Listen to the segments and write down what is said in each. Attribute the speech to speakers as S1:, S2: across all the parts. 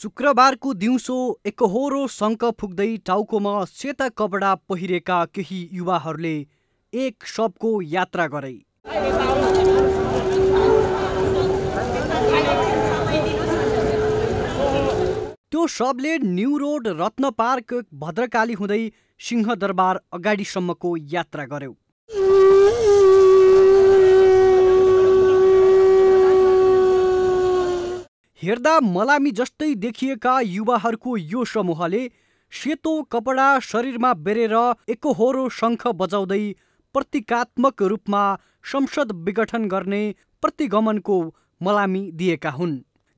S1: शुक्रबारको दिउँसो एकहोरो शङ्क फुक्दै टाउकोमा सेता कपडा पहिरेका केही युवाहरूले एक शबको यात्रा गरे त्यो शबले New Road Ratna park Bhadrakali हुँदै सिंहदरबार अगाडिसम्मको यात्रा गर्यो हेर्दा मलामी जस्तै देखिएका युवाहरूको यो समूहले सेतो कपडा शरीरमा बेरेर एकहोरो शङ्ख बजाउँदै प्रतीकात्मक रूपमा संसद विघटन गर्ने प्रतिगमनको मलामी दिएका हुन्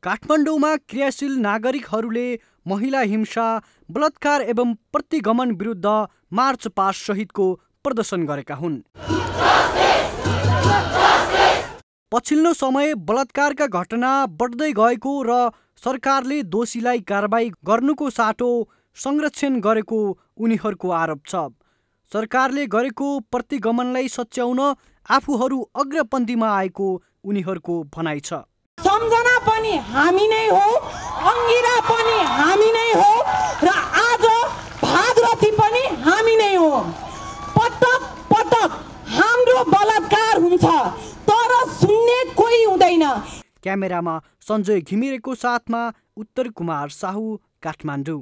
S1: काठमाडौँमा क्रियाशील नागरिकहरूले महिला हिंसा बलात्कार एवं प्रतिगमन विरुद्ध मार्च पास सहितको प्रदर्शन गरेका हुन् पछिल्लो समय बलात्कारका घटना बढ्दै गएको र सरकारले दोषीलाई कारबाही गर्नुको साटो संरक्षण गरेको उनीहरूको आरोप छ सरकारले गरेको प्रतिगमनलाई सच्याउन आफूहरू अग्रपन्थीमा आएको उनीहरूको भनाइ छ
S2: सम्झना पनि हामी नै हो अङ्गिरा पनि हामी नै हो र आज भागरथी पनि
S1: हामी नै हो क्यामेरामा सञ्जय घिमिरेको साथमा उत्तर कुमार साहु काठमाडौँ